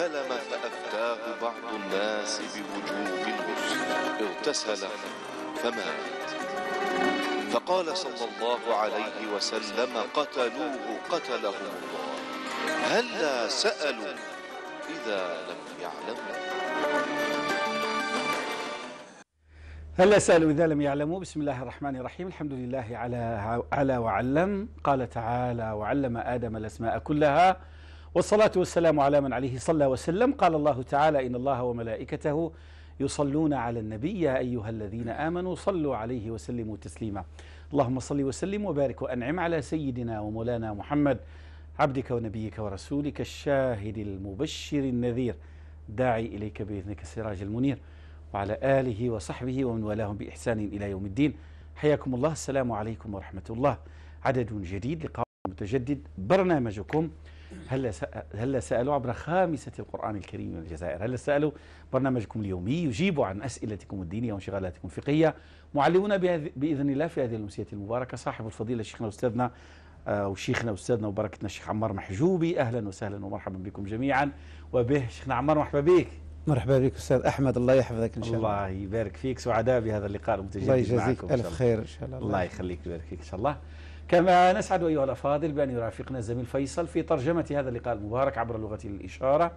احتلم فأفتاه بعض الناس بوجوب الغسل اغتسل فمات فقال صلى الله عليه وسلم قتلوه قتلهم الله هلا سألوا إذا لم يعلموا هلا سألوا إذا لم يعلموا بسم الله الرحمن الرحيم الحمد لله على على وعلم قال تعالى وعلم آدم الأسماء كلها والصلاة والسلام على من عليه صلى وسلم قال الله تعالى إن الله وملائكته يصلون على النبي يا أيها الذين آمنوا صلوا عليه وسلموا تسليما اللهم صل وسلم وبارك وأنعم على سيدنا ومولانا محمد عبدك ونبيك ورسولك الشاهد المبشر النذير داعي إليك بإذنك السراج المنير وعلى آله وصحبه ومن والاهم بإحسان إلى يوم الدين حياكم الله السلام عليكم ورحمة الله عدد جديد لقاء متجدد برنامجكم هلا هلا سالوا عبر خامسه القران الكريم من الجزائر، هلا سالوا برنامجكم اليومي يجيبوا عن اسئلتكم الدينيه وانشغالاتكم الفقهيه، معلمنا باذن الله في هذه الامسيه المباركه صاحب الفضيله شيخنا استاذنا آه، وشيخنا واستاذنا وبركتنا الشيخ عمار محجوبي اهلا وسهلا ومرحبا بكم جميعا وبه شيخنا عمار مرحبا بك مرحبا بك استاذ احمد الله يحفظك ان شاء الله الله يبارك فيك سعداء بهذا اللقاء المتجدد الله يجزيك الف خير ان شاء الله الله يخليك ويبارك فيك ان شاء الله كما نسعد أيها الأفاضل بأن يرافقنا الزميل فيصل في ترجمة هذا اللقاء المبارك عبر لغة الإشارة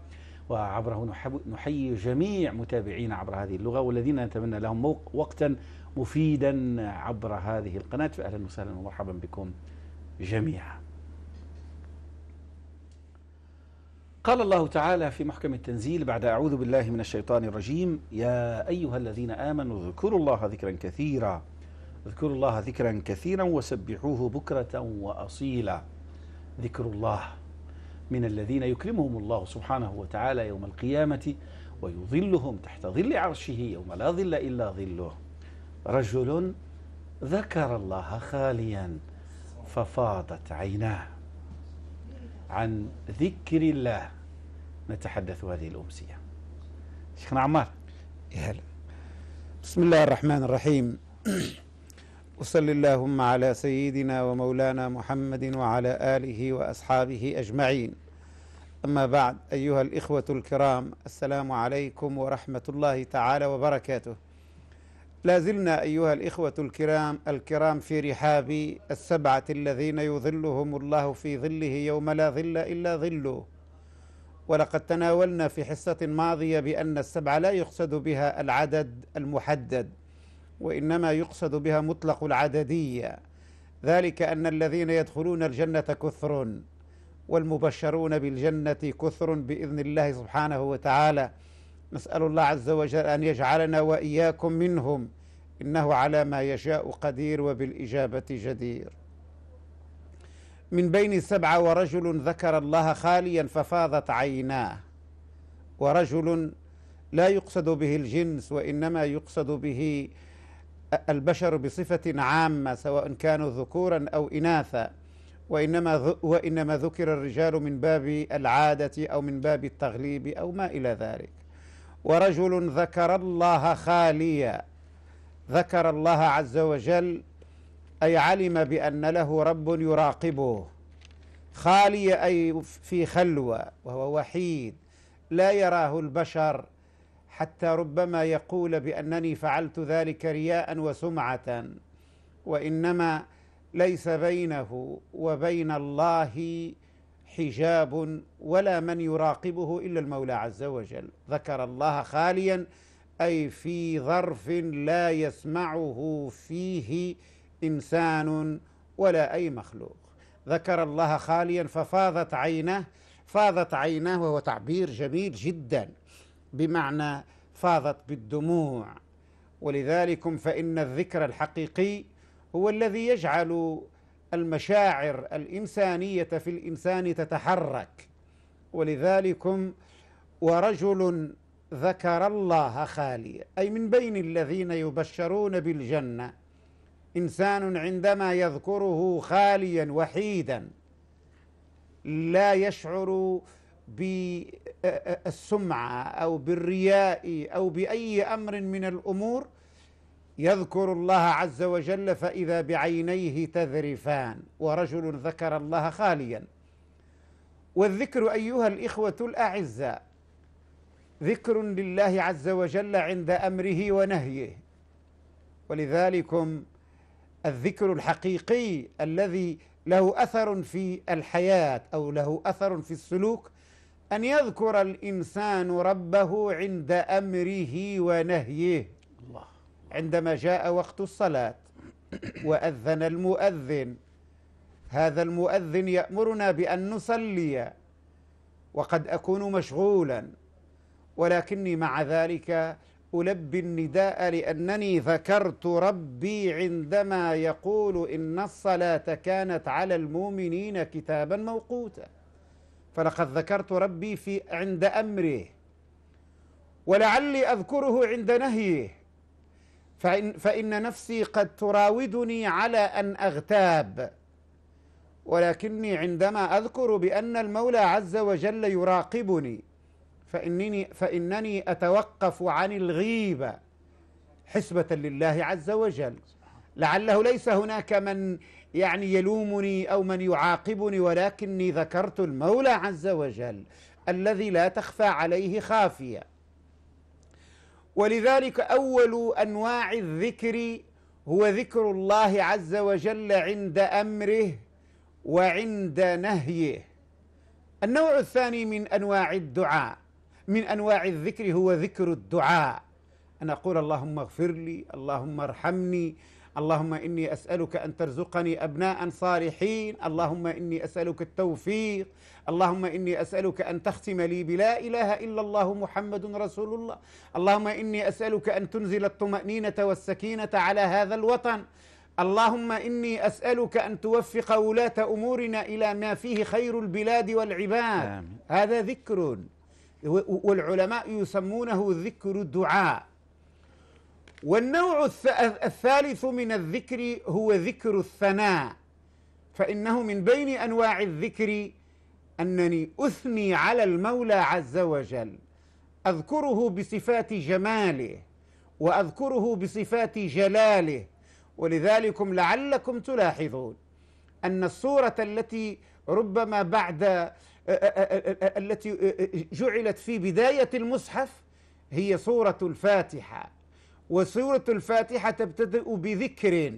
وعبره نحيي جميع متابعينا عبر هذه اللغة والذين نتمنى لهم وقتا مفيدا عبر هذه القناة فأهلا وسهلا ومرحبا بكم جميعا قال الله تعالى في محكم التنزيل بعد أعوذ بالله من الشيطان الرجيم يا أيها الذين آمنوا اذكروا الله ذكرا كثيرا اذكروا الله ذكرا كثيرا وسبحوه بكرة وأصيلا ذكر الله من الذين يكرمهم الله سبحانه وتعالى يوم القيامة ويظلهم تحت ظل عرشه يوم لا ظل إلا ظله رجل ذكر الله خاليا ففاضت عيناه عن ذكر الله نتحدث هذه الأمسية شيخنا عمار يا هلا بسم الله الرحمن الرحيم وصل اللهم على سيدنا ومولانا محمد وعلى اله واصحابه اجمعين اما بعد ايها الاخوه الكرام السلام عليكم ورحمه الله تعالى وبركاته لا زلنا ايها الاخوه الكرام الكرام في رحاب السبعه الذين يظلهم الله في ظله يوم لا ظل الا ظله ولقد تناولنا في حصه ماضيه بان السبعه لا يقصد بها العدد المحدد وانما يقصد بها مطلق العدديه ذلك ان الذين يدخلون الجنه كثر والمبشرون بالجنه كثر باذن الله سبحانه وتعالى نسال الله عز وجل ان يجعلنا واياكم منهم انه على ما يشاء قدير وبالاجابه جدير من بين السبعه ورجل ذكر الله خاليا ففاضت عيناه ورجل لا يقصد به الجنس وانما يقصد به البشر بصفة عامة سواء كانوا ذكورا أو إناثا وإنما وإنما ذكر الرجال من باب العادة أو من باب التغليب أو ما إلى ذلك ورجل ذكر الله خاليا ذكر الله عز وجل أي علم بأن له رب يراقبه خالي أي في خلوة وهو وحيد لا يراه البشر حتى ربما يقول بانني فعلت ذلك رياء وسمعه وانما ليس بينه وبين الله حجاب ولا من يراقبه الا المولى عز وجل ذكر الله خاليا اي في ظرف لا يسمعه فيه انسان ولا اي مخلوق ذكر الله خاليا ففاضت عينه فاضت عيناه وهو تعبير جميل جدا بمعنى فاضت بالدموع ولذلك فإن الذكر الحقيقي هو الذي يجعل المشاعر الإنسانية في الإنسان تتحرك ولذلكم ورجل ذكر الله خاليا أي من بين الذين يبشرون بالجنة إنسان عندما يذكره خاليا وحيدا لا يشعر ب السمعة أو بالرياء أو بأي أمر من الأمور يذكر الله عز وجل فإذا بعينيه تذرفان ورجل ذكر الله خاليا والذكر أيها الإخوة الأعزاء ذكر لله عز وجل عند أمره ونهيه ولذلكم الذكر الحقيقي الذي له أثر في الحياة أو له أثر في السلوك أن يذكر الإنسان ربه عند أمره ونهيه الله. عندما جاء وقت الصلاة وأذن المؤذن هذا المؤذن يأمرنا بأن نصلي وقد أكون مشغولا ولكني مع ذلك ألبي النداء لأنني ذكرت ربي عندما يقول إن الصلاة كانت على المؤمنين كتابا موقوتا فلقد ذكرت ربي في عند امره ولعلي اذكره عند نهيه فإن, فان نفسي قد تراودني على ان اغتاب ولكني عندما اذكر بان المولى عز وجل يراقبني فانني فانني اتوقف عن الغيبه حسبه لله عز وجل لعله ليس هناك من يعني يلومني او من يعاقبني ولكني ذكرت المولى عز وجل الذي لا تخفى عليه خافيه ولذلك اول انواع الذكر هو ذكر الله عز وجل عند امره وعند نهيه النوع الثاني من انواع الدعاء من انواع الذكر هو ذكر الدعاء ان اقول اللهم اغفر لي اللهم ارحمني اللهم اني اسالك ان ترزقني ابناء صالحين اللهم اني اسالك التوفيق اللهم اني اسالك ان تختم لي بلا اله الا الله محمد رسول الله اللهم اني اسالك ان تنزل الطمانينه والسكينه على هذا الوطن اللهم اني اسالك ان توفق ولاه امورنا الى ما فيه خير البلاد والعباد آمين. هذا ذكر والعلماء يسمونه ذكر الدعاء والنوع الثالث من الذكر هو ذكر الثناء فإنه من بين أنواع الذكر أنني أثني على المولى عز وجل أذكره بصفات جماله وأذكره بصفات جلاله ولذلكم لعلكم تلاحظون أن الصورة التي ربما بعد التي جعلت في بداية المصحف هي صورة الفاتحة وسورة الفاتحة تبتدئ بذكر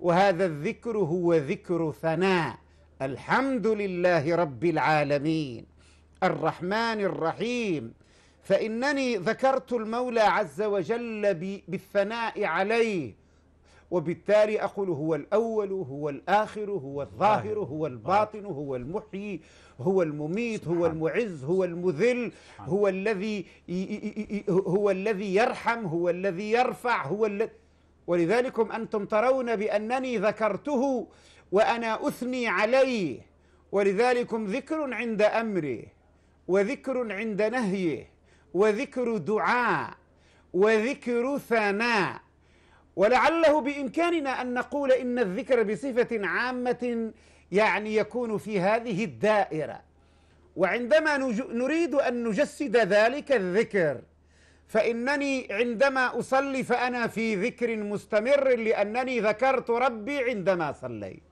وهذا الذكر هو ذكر ثناء الحمد لله رب العالمين الرحمن الرحيم فإنني ذكرت المولى عز وجل بالثناء عليه وبالتالي أقول هو الأول هو الآخر هو الظاهر هو الباطن هو المحيي هو المميت هو المعز هو المذل هو الذي هو الذي يرحم هو الذي يرفع هو الذي ولذلك أنتم ترون بأنني ذكرته وأنا أثني عليه ولذلكم ذكر عند أمره وذكر عند نهيه وذكر دعاء وذكر ثناء ولعله بإمكاننا أن نقول إن الذكر بصفة عامة يعني يكون في هذه الدائرة وعندما نريد أن نجسد ذلك الذكر فإنني عندما أصلي فأنا في ذكر مستمر لأنني ذكرت ربي عندما صليت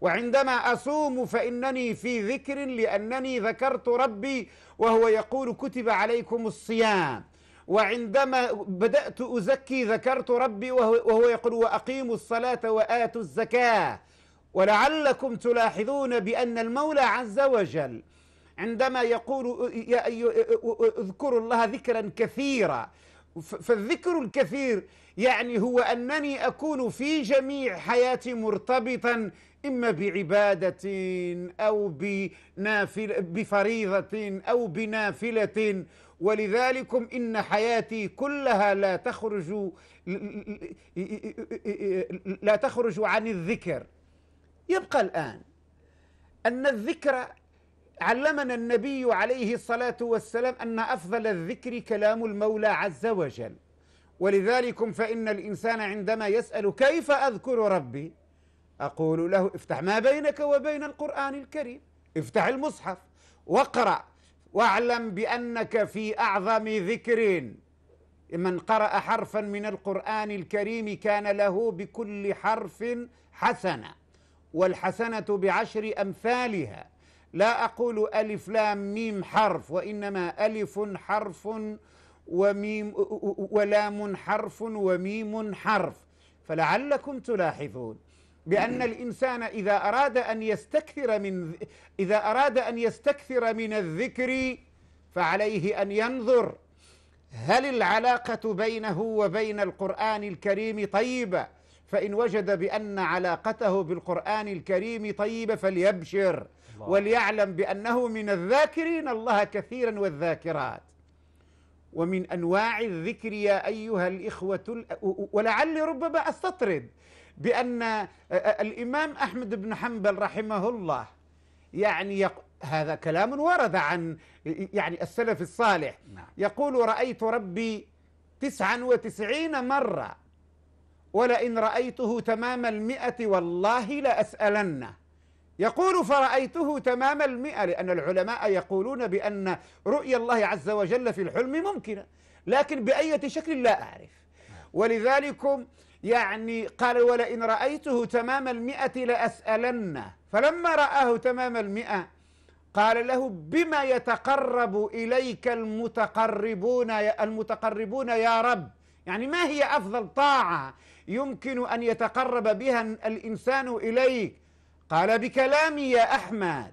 وعندما أصوم فإنني في ذكر لأنني ذكرت ربي وهو يقول كتب عليكم الصيام وعندما بدأت أزكي ذكرت ربي وهو يقول وأقيموا الصلاة وآتوا الزكاة ولعلكم تلاحظون بأن المولى عز وجل عندما يقول اذكروا الله ذكرا كثيرا فالذكر الكثير يعني هو أنني أكون في جميع حياتي مرتبطا إما بعبادة أو بنافل بفريضة أو بنافلة ولذلكم إن حياتي كلها لا تخرج لا تخرج عن الذكر يبقى الآن أن الذكر علمنا النبي عليه الصلاة والسلام أن أفضل الذكر كلام المولى عز وجل ولذلك فإن الإنسان عندما يسأل كيف أذكر ربي أقول له افتح ما بينك وبين القرآن الكريم افتح المصحف واقرأ واعلم بأنك في أعظم ذكر من قرأ حرفا من القرآن الكريم كان له بكل حرف حسنه والحسنة بعشر أمثالها لا أقول ألف لام ميم حرف وإنما ألف حرف وميم ولام حرف وميم حرف فلعلكم تلاحظون بأن الإنسان إذا أراد أن يستكثر من إذا أراد أن يستكثر من الذكر فعليه أن ينظر هل العلاقة بينه وبين القرآن الكريم طيبة فإن وجد بأن علاقته بالقرآن الكريم طيبة فليبشر وليعلم بأنه من الذاكرين الله كثيرا والذاكرات ومن أنواع الذكر يا أيها الإخوة ولعلي ربما أستطرد بأن آه، آه، الإمام أحمد بن حنبل رحمه الله يعني يق... هذا كلام ورد عن يعني السلف الصالح نعم. يقول رأيت ربي تسعا وتسعين مرة ولئن رأيته تمام المئة والله لأسألنه يقول فرأيته تمام المئة لأن العلماء يقولون بأن رؤيا الله عز وجل في الحلم ممكنة لكن بأية شكل لا أعرف ولذلك يعني قال ولئن رأيته تمام المئة لأسألنه فلما رآه تمام المئة قال له بما يتقرب إليك المتقربون المتقربون يا رب يعني ما هي أفضل طاعة يمكن أن يتقرب بها الإنسان إليك قال بكلامي يا أحمد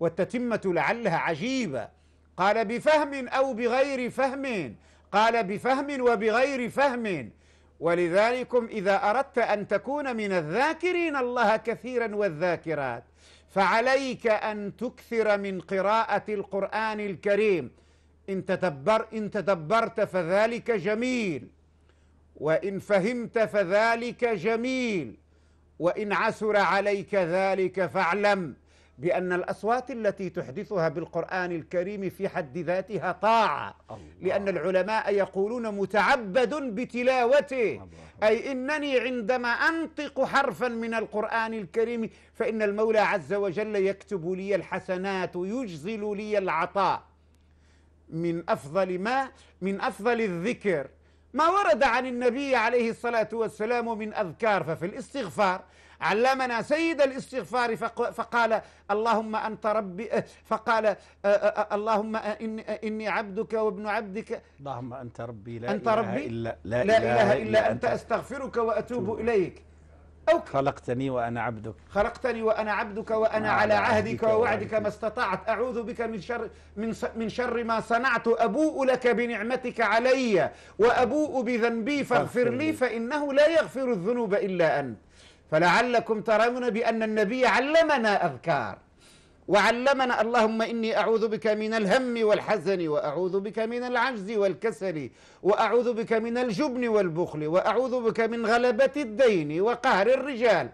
والتتمة لعلها عجيبة قال بفهم أو بغير فهم قال بفهم وبغير فهم ولذلك إذا أردت أن تكون من الذاكرين الله كثيرا والذاكرات فعليك أن تكثر من قراءة القرآن الكريم إن تدبر إن تدبرت فذلك جميل وإن فهمت فذلك جميل وإن عسر عليك ذلك فاعلم بأن الأصوات التي تحدثها بالقرآن الكريم في حد ذاتها طاعة الله. لأن العلماء يقولون متعبد بتلاوته الله. أي إنني عندما أنطق حرفا من القرآن الكريم فإن المولى عز وجل يكتب لي الحسنات ويجزل لي العطاء من أفضل ما من أفضل الذكر ما ورد عن النبي عليه الصلاة والسلام من أذكار ففي الاستغفار علمنا سيد الاستغفار فقال اللهم أنت ربي أه، فقال أه، أه، اللهم إني عبدك وابن عبدك اللهم أنت ربي لا, أنت إله, ربي إلا لا, لا إله إلا, إلا أنت أستغفرك وأتوب إليك أوكي. خلقتني وأنا عبدك خلقتني وأنا عبدك وأنا على عهدك ووعدك ما استطعت أعوذ بك من شر من من شر ما صنعت أبوء لك بنعمتك علي وأبوء بذنبي فاغفر لي فإنه لا يغفر الذنوب إلا أنت فلعلكم ترون بأن النبي علمنا أذكار وعلمنا اللهم إني أعوذ بك من الهم والحزن وأعوذ بك من العجز والكسل وأعوذ بك من الجبن والبخل وأعوذ بك من غلبة الدين وقهر الرجال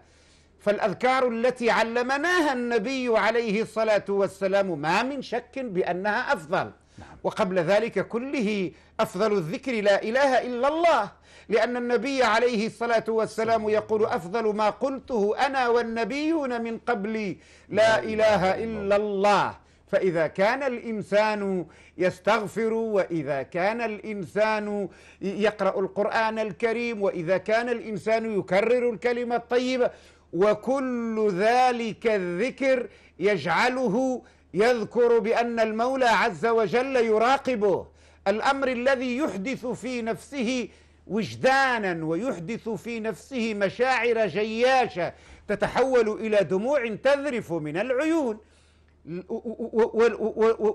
فالأذكار التي علمناها النبي عليه الصلاة والسلام ما من شك بأنها أفضل نعم. وقبل ذلك كله أفضل الذكر لا إله إلا الله لأن النبي عليه الصلاة والسلام يقول أفضل ما قلته أنا والنبيون من قبلي لا إله إلا الله فإذا كان الإنسان يستغفر وإذا كان الإنسان يقرأ القرآن الكريم وإذا كان الإنسان يكرر الكلمة الطيبة وكل ذلك الذكر يجعله يذكر بأن المولى عز وجل يراقبه الأمر الذي يحدث في نفسه وجدانا ويحدث في نفسه مشاعر جياشه تتحول الى دموع تذرف من العيون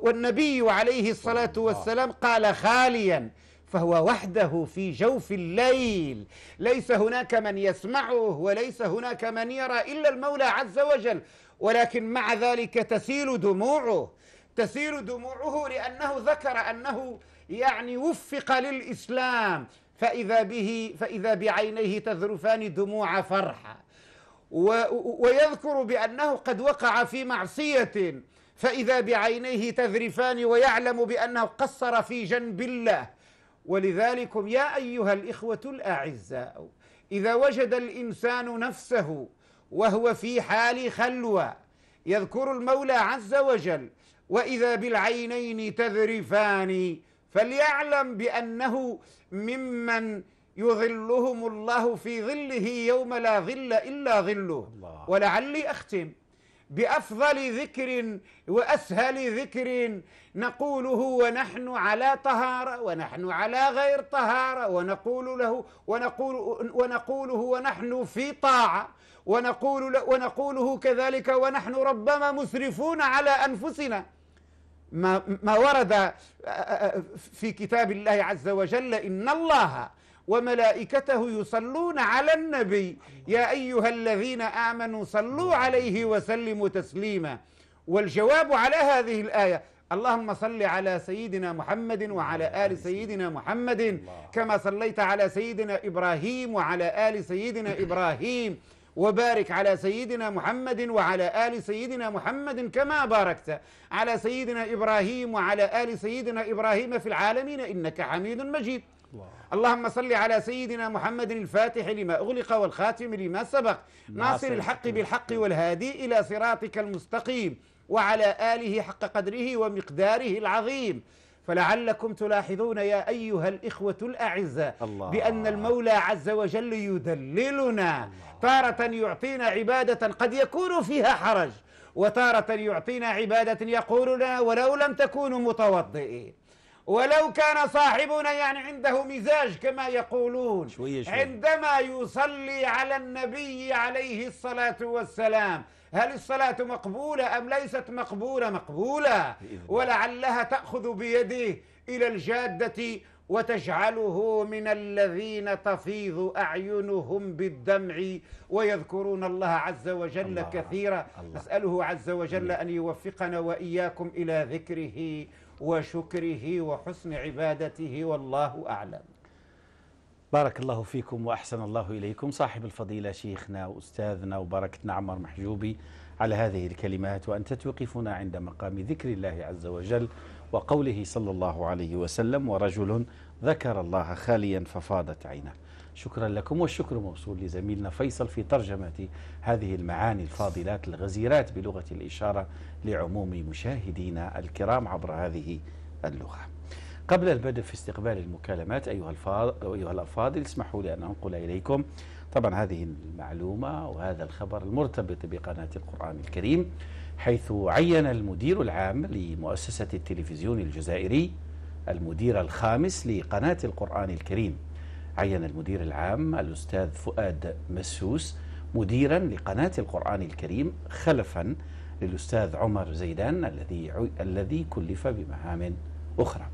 والنبي عليه الصلاه والسلام قال خاليا فهو وحده في جوف الليل ليس هناك من يسمعه وليس هناك من يرى الا المولى عز وجل ولكن مع ذلك تسيل دموعه تسيل دموعه لانه ذكر انه يعني وفق للاسلام فإذا به فإذا بعينيه تذرفان دموع فرحة ويذكر بأنه قد وقع في معصية فإذا بعينيه تذرفان ويعلم بأنه قصر في جنب الله ولذلك يا أيها الإخوة الأعزاء إذا وجد الإنسان نفسه وهو في حال خلوة يذكر المولى عز وجل وإذا بالعينين تذرفان فليعلم بأنه ممن يظلهم الله في ظله يوم لا ظل إلا ظله الله. ولعلي أختم بأفضل ذكر وأسهل ذكر نقوله ونحن على طهارة ونحن على غير طهارة ونقول له ونقول ونقوله ونحن في طاعة ونقول ونقوله كذلك ونحن ربما مسرفون على أنفسنا ما, ما ورد آه، آه، في كتاب الله عز وجل إن الله وملائكته يصلون على النبي يا أيها الذين آمنوا صلوا عليه وسلموا تسليما والجواب على هذه الآية اللهم صل على سيدنا محمد وعلى آل سيدنا محمد كما صليت على سيدنا إبراهيم وعلى آل سيدنا إبراهيم وبارك على سيدنا محمد وعلى آل سيدنا محمد كما باركت على سيدنا إبراهيم وعلى آل سيدنا إبراهيم في العالمين إنك حميد مجيد الله. اللهم صل على سيدنا محمد الفاتح لما أغلق والخاتم لما سبق ناصر الحق بالحق والهادي إلى صراطك المستقيم وعلى آله حق قدره ومقداره العظيم فلعلكم تلاحظون يا أيها الإخوة الأعزة بأن المولى عز وجل يدللنا الله. تارة يعطينا عبادة قد يكون فيها حرج وتارة يعطينا عبادة يقول لنا ولو لم تكونوا متوضئين ولو كان صاحبنا يعني عنده مزاج كما يقولون شوية شوية. عندما يصلي على النبي عليه الصلاة والسلام هل الصلاة مقبولة أم ليست مقبولة مقبولة ولعلها تأخذ بيده إلى الجادة وتجعله من الذين تفيض أعينهم بالدمع ويذكرون الله عز وجل الله كثيرا الله نسأله عز وجل أن يوفقنا وإياكم إلى ذكره وشكره وحسن عبادته والله أعلم بارك الله فيكم وأحسن الله إليكم صاحب الفضيلة شيخنا وأستاذنا وبركتنا عمر محجوبي على هذه الكلمات وأنت توقفنا عند مقام ذكر الله عز وجل وقوله صلى الله عليه وسلم ورجل ذكر الله خاليا ففاضت عينه شكرا لكم والشكر موصول لزميلنا فيصل في ترجمة هذه المعاني الفاضلات الغزيرات بلغة الإشارة لعموم مشاهدينا الكرام عبر هذه اللغة قبل البدء في استقبال المكالمات أيها, أيها الأفاضل اسمحوا لي أن أنقل إليكم طبعا هذه المعلومة وهذا الخبر المرتبط بقناة القرآن الكريم حيث عين المدير العام لمؤسسة التلفزيون الجزائري المدير الخامس لقناة القرآن الكريم عين المدير العام الأستاذ فؤاد مسوس مديرا لقناة القرآن الكريم خلفا للأستاذ عمر زيدان الذي الذي كلف بمهام أخرى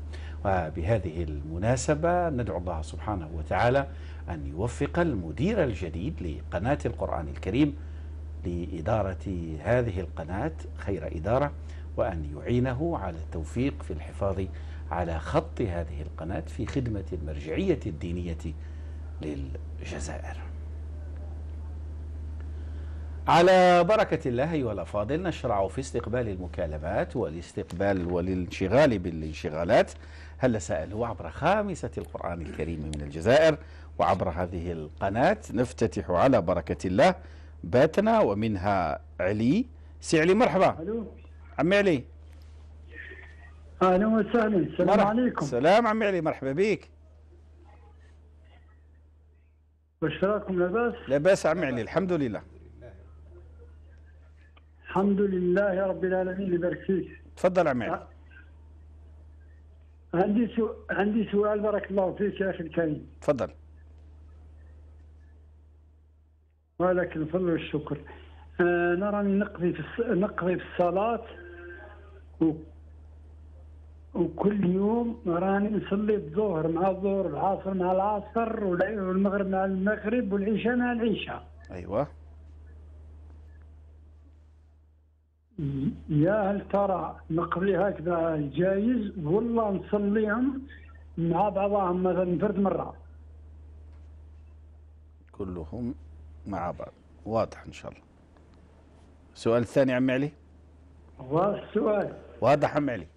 وبهذه المناسبة ندعو الله سبحانه وتعالى أن يوفق المدير الجديد لقناة القرآن الكريم لإدارة هذه القناة خير إدارة وأن يعينه على التوفيق في الحفاظ على خط هذه القناة في خدمة المرجعية الدينية للجزائر على بركة الله أيها الأفاضل نشرع في استقبال المكالمات والاستقبال والانشغال بالانشغالات هل سألوا عبر خامسة القرآن الكريم من الجزائر وعبر هذه القناة نفتتح على بركة الله باتنا ومنها علي سي علي مرحبا الو عمي علي اهلا وسهلا السلام مرح. عليكم سلام عمي علي مرحبا بك واش راكم لاباس لاباس عمي علي الحمد لله الحمد لله رب العالمين يبارك فيك تفضل عمي علي عندي سؤال عندي سؤال بارك الله فيك يا اخي الكريم تفضل ولك الفضل والشكر آه، انا راني نقضي في نقضي في الصلاه و... وكل يوم راني نصلي الظهر مع الظهر العصر مع العصر والمغرب مع المغرب والعشاء مع العشاء ايوه يا هل ترى نقضي هكذا جايز ولا نصليهم مع بعضهم مثلا فرد مره كلهم مع بعض واضح إن شاء الله السؤال الثاني عم علي واضح السؤال واضح عم علي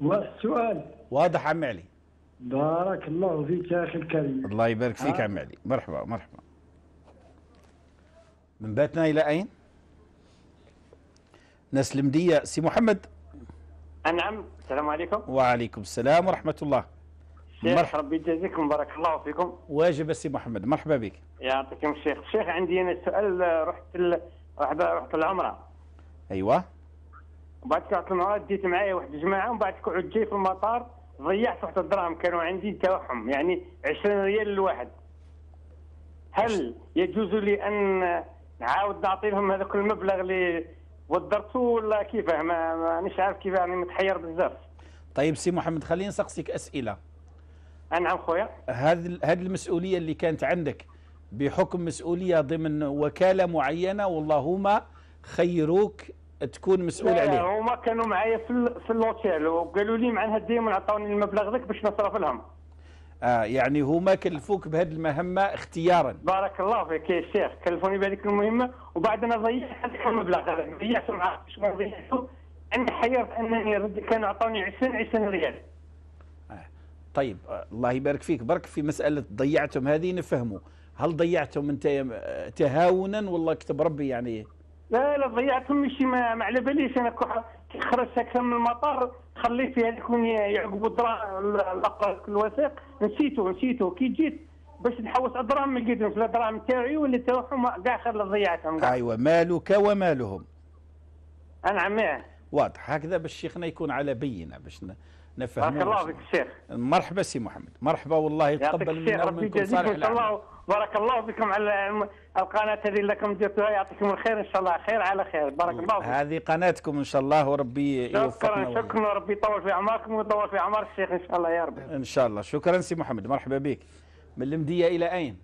واضح السؤال واضح عم علي بارك الله فيك يا أخي الكريم الله يبارك فيك آه. عم علي مرحبا مرحبا من باتنا إلى أين؟ ناس المدية سي محمد نعم السلام عليكم وعليكم السلام ورحمة الله شيخ ربي يجازيكم بارك الله فيكم واجب السي محمد مرحبا بك يعطيكم الشيخ الشيخ عندي انا سؤال آه، رحت ال... رحت رحت العمره ايوه وبعد طلعت العمرة ديت معايا واحد الجماعه ومن بعد كعود جاي في المطار ضيعت واحد الدراهم كانوا عندي توهم يعني 20 ريال للواحد هل يجوز لي ان نعاود نعطي لهم هذاك المبلغ اللي ودرته ولا كيفاه ما مانيش عارف كيفاه راني يعني متحير بزاف طيب سي محمد خليني نسقسيك اسئله نعم خويا هذه هذه المسؤوليه اللي كانت عندك بحكم مسؤوليه ضمن وكاله معينه والله هما خيروك تكون مسؤول عليه هما كانوا معايا في في اللوتيل وقالوا لي معناها ديما عطاوني المبلغ ذاك باش نصرف لهم اه يعني هما كلفوك بهذه المهمه اختيارا بارك الله فيك يا شيخ كلفوني بهذيك المهمه وبعد انا ضيعت المبلغ هذا ضيعته ما عرفتش ما ضيعته انا حيرت انني كانوا عطوني 20 20 ريال طيب آه، الله يبارك فيك برك في مسألة ضيعتم هذه نفهمه هل ضيعتم انت تهاونا والله كتب ربي يعني لا لا ضيعتهم ماشي ما, ما على باليش انا كي خرجت اكثر من المطار خليت فيها تكون يعقب الوثائق نسيته نسيته كي جيت باش نحوس الدراهم اللي قدام في الدراهم تاعي واللي تاعهم كاع خير ضيعتهم ايوا مالك ومالهم عمي واضح هكذا باش شيخنا يكون على بينه باش نفهم بارك الله فيك الشيخ مرحبا سي محمد مرحبا والله يتقبل منا ومنكم صالح الله بارك الله فيكم على القناة هذه لكم جبتوها يعطيكم الخير إن شاء الله خير على خير بارك الله فيكم هذه قناتكم إن شاء الله وربي يوفقكم شكرا شكرا وربي يطول في أعماركم ويطول في أعمار الشيخ إن شاء الله يا رب إن شاء الله شكرا سي محمد مرحبا بك من المدية إلى أين؟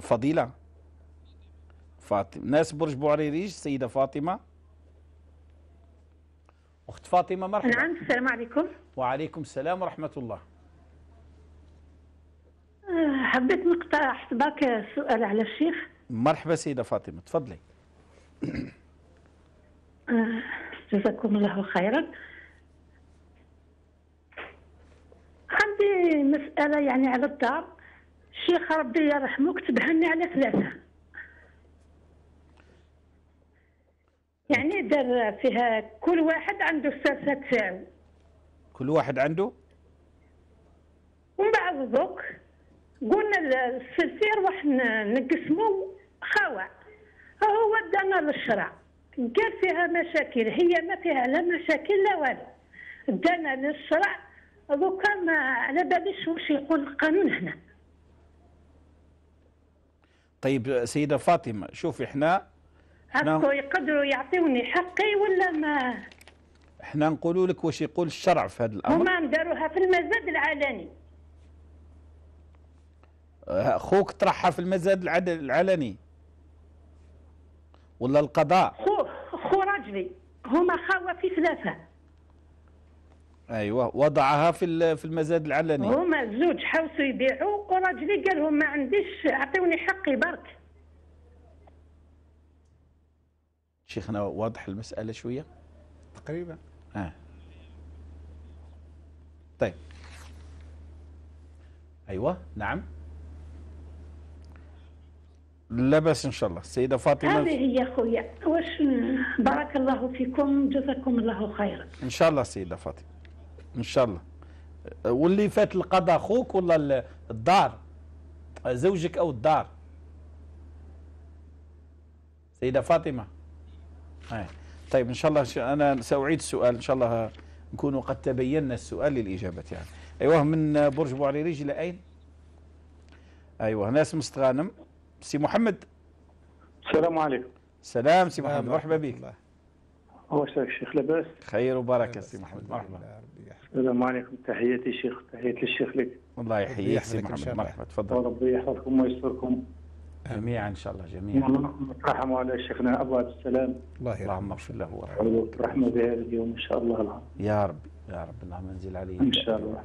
فضيلة فاطمة ناس برج بوعريريج سيده فاطمة أخت فاطمة مرحبا نعم السلام عليكم وعليكم السلام ورحمة الله آه، حبيت نقطع حسبك سؤال على الشيخ مرحبا سيدة فاطمة تفضلي آه، جزاكم الله خيرا عندي مسألة يعني على الدار الشيخ ربي يرحمه كتبها لنا على ثلاثة يعني دار فيها كل واحد عنده السلسة تاعو كل واحد عنده ومن بعد دوك قلنا السلسير واحد نقسمو خوا هو ودانا للشرع قال فيها مشاكل هي ما فيها لا مشاكل لا والو دانا للشرع دوكا ما على باليش واش يقول القانون هنا طيب سيده فاطمه شوفي احنا هكا نعم. يقدروا يعطيوني حقي ولا ما احنا نقولوا لك واش يقول الشرع في هذا الامر هما داروها في المزاد العلني خوك طرحها في المزاد العلني ولا القضاء خو خو راجلي هما خاوة في ثلاثة ايوه وضعها في في المزاد العلني هما الزوج حاوسوا يبيعوا وراجلي قال لهم ما عنديش اعطوني حقي برك شيخنا واضح المسألة شوية تقريبا آه. طيب أيوة نعم لا بس ان شاء الله السيده فاطمه هذه هي خويا واش بارك الله فيكم جزاكم الله خيرا ان شاء الله السيده فاطمه ان شاء الله واللي فات القضاء اخوك ولا الدار زوجك او الدار سيده فاطمه آه. طيب إن شاء الله أنا سأعيد السؤال إن شاء الله نكون قد تبينا السؤال للإجابة يعني أيوه من برج بوعريريج إلى أين أيوه ناس مستغانم سي محمد السلام عليكم سلام سي محمد مرحبا بك هو الشيخ لاباس خير وبركة سي محمد مرحبا السلام عليكم تحياتي شيخ تحياتي للشيخ لك الله يحييك سي محمد مرحبا تفضل وربي يحفظكم ويستركم جميعا ان شاء الله جميعا نترحم على شيخنا ابو عبد السلام الله يرحمه اللهم اغفر له ورحمه رحمه بهذا اليوم ان شاء الله العظيم يا رب يا رب اللهم انزل عليه ان شاء الله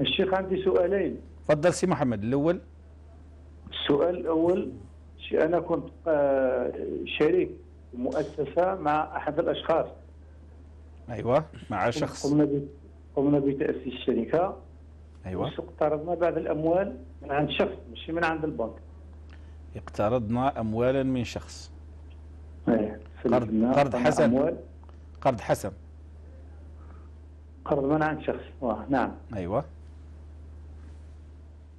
الشيخ عندي سؤالين تفضل سي محمد الاول السؤال الاول انا كنت آه، شريك مؤسسه مع احد الاشخاص ايوه مع شخص قمنا قمنا بتاسيس الشركه ايوه بعض الاموال من عند شخص مش من عند البنك اقترضنا أموالا من شخص أيه. قرض قرض حسن أموال. قرض حسن قرض من عند شخص نعم أيوة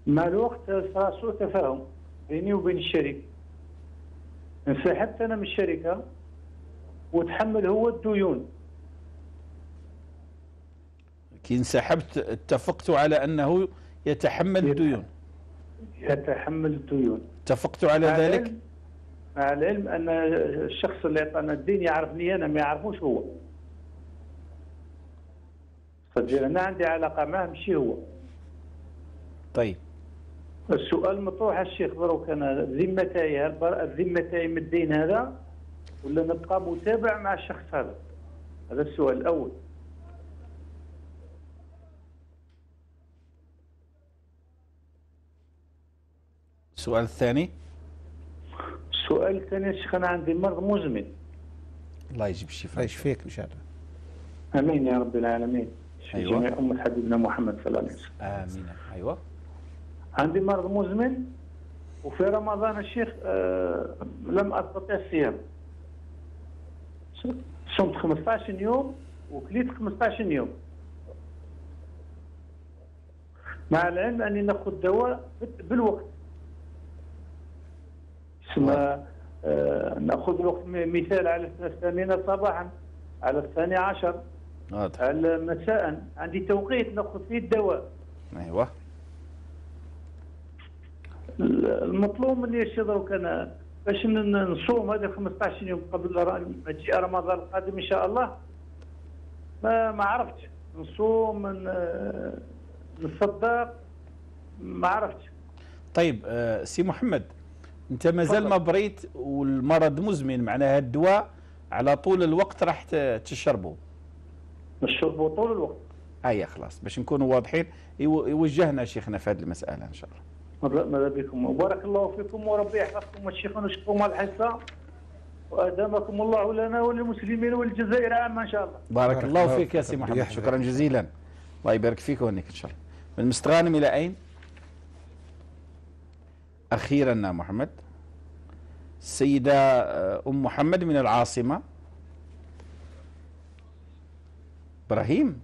مع الوقت صار سوء تفاهم بيني وبين الشريك انسحبت أنا من الشركة وتحمل هو الديون كي انسحبت اتفقت على أنه يتحمل الديون يتحمل الديون اتفقت على مع ذلك؟ مع العلم أن الشخص اللي عطانا الدين يعرفني أنا ما يعرفوش هو فدير أنا عندي علاقة معه ماشي هو طيب السؤال مطروح الشيخ بروك أنا ذمتي هل ذمتي من الدين هذا ولا نبقى متابع مع الشخص هذا هذا السؤال الأول السؤال الثاني السؤال الثاني الشيخ انا عندي مرض مزمن الله يجيب الشفاء يشفيك ان شاء الله امين يا رب العالمين في أيوة. جميع حبيبنا محمد صلى الله عليه وسلم امين ايوه عندي مرض مزمن وفي رمضان الشيخ آه لم استطع الصيام صمت 15 يوم وكليت 15 يوم مع العلم اني ناخذ دواء بالوقت ثم آه، ناخذ مثال على الثامنه صباحا على الثاني عشر على مساء عندي توقيت ناخذ فيه الدواء ايوه المطلوب مني دروك كان باش نصوم هذا 15 يوم قبل تجي رمضان القادم ان شاء الله ما ما عرفتش نصوم نصدق ما عرفتش طيب آه، سي محمد انت مازال ما بريت والمرض مزمن معناها الدواء على طول الوقت راح تشربه نشربه طول الوقت اي خلاص باش نكونوا واضحين يوجهنا شيخنا في هذه المساله ان شاء الله ماذا بكم وبارك الله فيكم وربي يحفظكم الشيخ ونشكركم على الحصه وادامكم الله لنا وللمسلمين والجزائر عامه ان شاء الله بارك, بارك الله فيك يا سي محمد شكرا جزيلا الله يبارك فيك وهنيك ان شاء الله من مستغانم الى اين؟ أخيرا محمد السيدة آه، أم محمد من العاصمة إبراهيم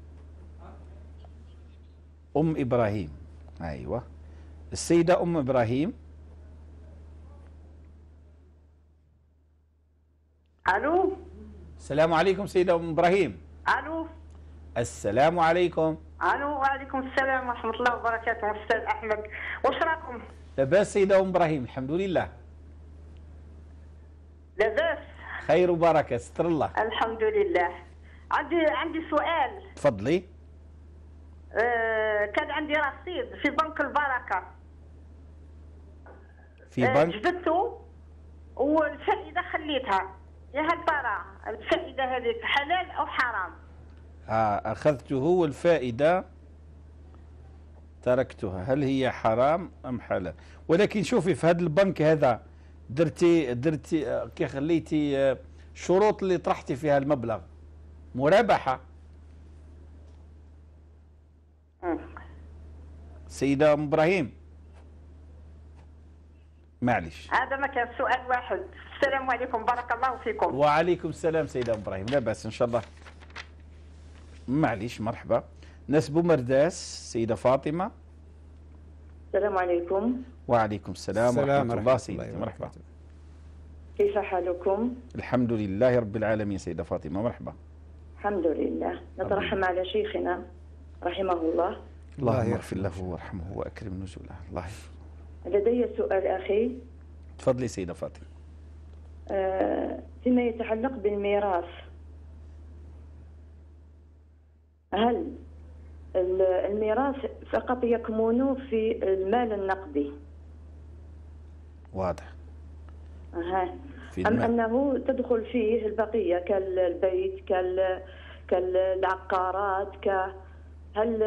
أم إبراهيم أيوة السيدة أم إبراهيم ألو السلام عليكم سيدة أم إبراهيم ألو السلام عليكم ألو وعليكم السلام ورحمة الله وبركاته أستاذ أحمد وش راكم لاباس سيدة أم إبراهيم الحمد لله لاباس خير وبركة ستر الله الحمد لله عندي عندي سؤال تفضلي آه كان عندي رصيد في بنك البركة في آه بنك جبدته والفائدة خليتها يا هالبارا الفائدة هذيك حلال أو حرام آه أخذته والفائدة تركتها هل هي حرام أم حلال ولكن شوفي في هذا البنك هذا درتي درتي آه، كي خليتي الشروط آه، اللي طرحتي فيها المبلغ مرابحة سيدة أم إبراهيم معليش هذا ما كان سؤال واحد السلام عليكم بارك الله فيكم وعليكم السلام سيدة أم إبراهيم لا بأس إن شاء الله معليش مرحبا ناس بومرداس سيدة فاطمة السلام عليكم وعليكم السلام, السلام ورحمة, الله سيدتي مرحبا كيف حالكم؟ الحمد لله رب العالمين سيدة فاطمة مرحبا الحمد لله نترحم على شيخنا رحمه الله الله يغفر له ويرحمه وأكرم نزوله الله يغفر لدي سؤال أخي تفضلي سيدة فاطمة آه، فيما يتعلق بالميراث هل الميراث فقط يكمن في المال النقدي واضح ها. أم أنه تدخل فيه البقية كالبيت كال كالعقارات ك هل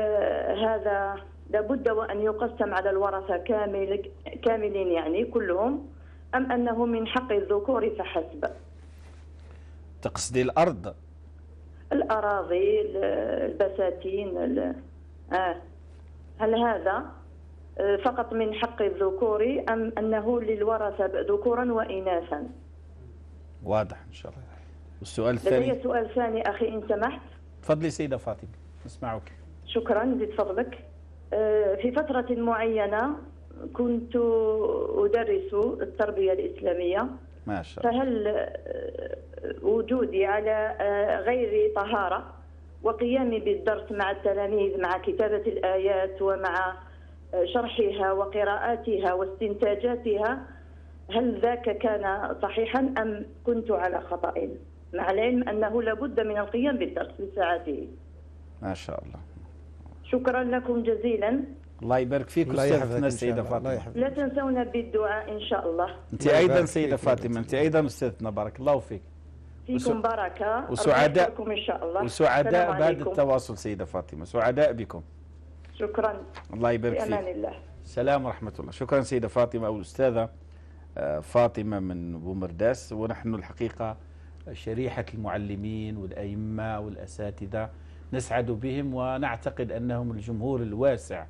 هذا لابد وأن يقسم على الورثة كامل كاملين يعني كلهم أم أنه من حق الذكور فحسب تقصدي الأرض الأراضي البساتين آه هل هذا آه، فقط من حق الذكور أم أنه للورثة ذكورا وإناثا واضح إن شاء الله والسؤال الثاني لدي سؤال ثاني أخي إن سمحت تفضلي سيدة فاطمة نسمعك شكرا زيد فضلك آه، في فترة معينة كنت أدرس التربية الإسلامية ما شاء الله فهل آه، وجودي على آه، غير طهارة وقيامي بالدرس مع التلاميذ مع كتابة الآيات ومع آه، شرحها وقراءاتها واستنتاجاتها هل ذاك كان صحيحا أم كنت على خطأ مع العلم أنه لابد من القيام بالدرس لساعته ما شاء الله شكرا لكم جزيلا الله يبارك فيك استاذتنا السيده فاطمه لا تنسونا بالدعاء ان شاء الله انت ايضا سيده فاطمه انت ايضا استاذتنا بارك الله فيك فيكم بركة وسعداء بكم إن شاء الله وسعداء بعد التواصل سيدة فاطمة سعداء بكم شكرا الله يبارك فيك بأمان الله سلام ورحمة الله شكرا سيدة فاطمة أو الأستاذة آه، فاطمة من بومرداس ونحن الحقيقة شريحة المعلمين والأئمة والأساتذة نسعد بهم ونعتقد أنهم الجمهور الواسع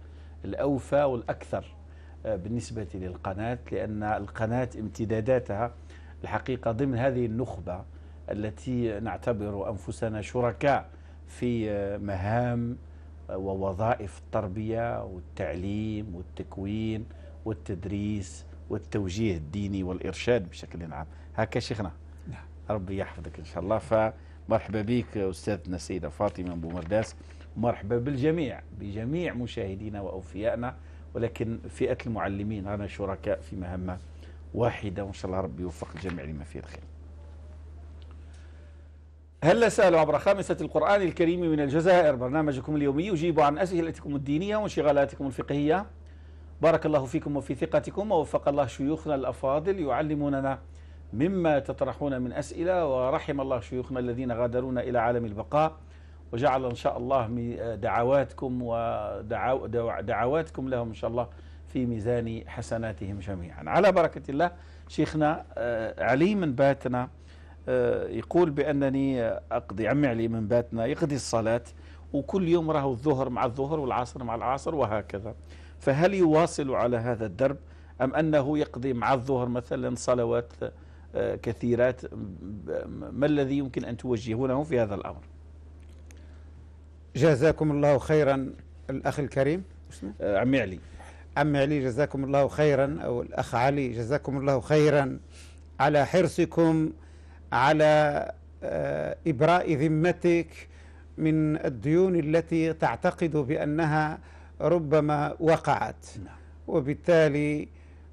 الأوفى والأكثر آه، بالنسبة للقناة لأن القناة امتداداتها الحقيقة ضمن هذه النخبة التي نعتبر أنفسنا شركاء في مهام ووظائف التربية والتعليم والتكوين والتدريس والتوجيه الديني والإرشاد بشكل عام هكا شيخنا نعم. ربي يحفظك إن شاء الله فمرحبا بك أستاذنا السيدة فاطمة أبو مرداس مرحبا بالجميع بجميع مشاهدينا وأوفيائنا ولكن فئة المعلمين رانا شركاء في مهمة واحدة وإن شاء الله ربي يوفق الجميع لما فيه الخير هلا سألوا عبر خامسة القرآن الكريم من الجزائر برنامجكم اليومي يجيب عن أسئلتكم الدينية وانشغالاتكم الفقهية بارك الله فيكم وفي ثقتكم ووفق الله شيوخنا الأفاضل يعلموننا مما تطرحون من أسئلة ورحم الله شيوخنا الذين غادرونا إلى عالم البقاء وجعل إن شاء الله دعواتكم ودعواتكم لهم إن شاء الله في ميزان حسناتهم جميعا على بركة الله شيخنا آه، علي من باتنا آه، يقول بأنني أقضي عمي علي من باتنا يقضي الصلاة وكل يوم راهو الظهر مع الظهر والعصر مع العصر وهكذا فهل يواصل على هذا الدرب أم أنه يقضي مع الظهر مثلا صلوات آه، كثيرات ما الذي يمكن أن توجهونه في هذا الأمر جزاكم الله خيرا الأخ الكريم آه، عمي علي عمي علي جزاكم الله خيرا أو الأخ علي جزاكم الله خيرا على حرصكم على آه، إبراء ذمتك من الديون التي تعتقد بأنها ربما وقعت نعم. وبالتالي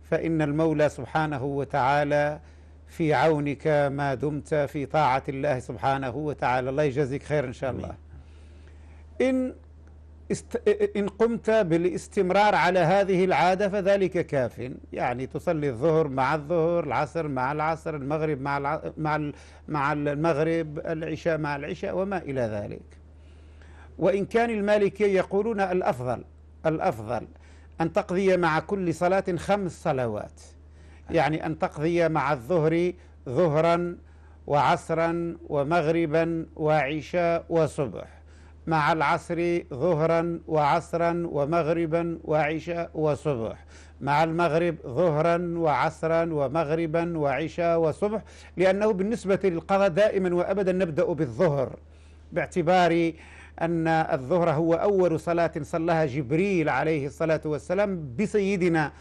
فإن المولى سبحانه وتعالى في عونك ما دمت في طاعة الله سبحانه وتعالى الله يجازيك خير إن شاء الله إن است... إن قمت بالاستمرار على هذه العادة فذلك كاف يعني تصلي الظهر مع الظهر العصر مع العصر المغرب مع الع... مع ال... مع المغرب العشاء مع العشاء وما إلى ذلك وإن كان المالكية يقولون الأفضل الأفضل أن تقضي مع كل صلاة خمس صلوات يعني أن تقضي مع الظهر ظهرا وعصرا ومغربا وعشاء وصبح مع العصر ظهرا وعصرا ومغربا وعشاء وصبح مع المغرب ظهرا وعصرا ومغربا وعشاء وصبح لأنه بالنسبة للقضاء دائما وأبدا نبدأ بالظهر باعتبار أن الظهر هو أول صلاة صلاها جبريل عليه الصلاة والسلام بسيدنا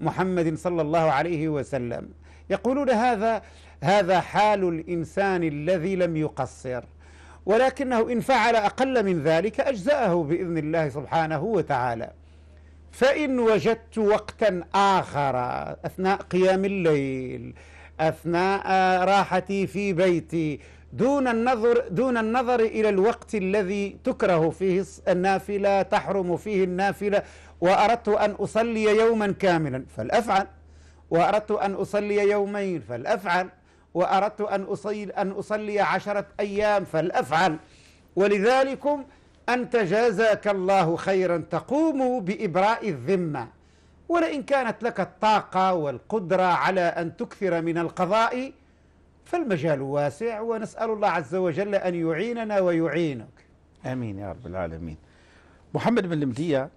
محمد صلى الله عليه وسلم يقولون هذا هذا حال الإنسان الذي لم يقصر ولكنه إن فعل أقل من ذلك أجزأه بإذن الله سبحانه وتعالى فإن وجدت وقتا آخر أثناء قيام الليل أثناء راحتي في بيتي دون النظر دون النظر إلى الوقت الذي تكره فيه النافلة تحرم فيه النافلة وأردت أن أصلي يوما كاملا فلأفعل وأردت أن أصلي يومين فلأفعل وأردت أن أصلي, أن أصلي عشرة أيام فلأفعل ولذلكم أنت جازاك الله خيرا تقوم بإبراء الذمة ولئن كانت لك الطاقة والقدرة على أن تكثر من القضاء فالمجال واسع ونسأل الله عز وجل أن يعيننا ويعينك آمين يا رب العالمين محمد بن المدية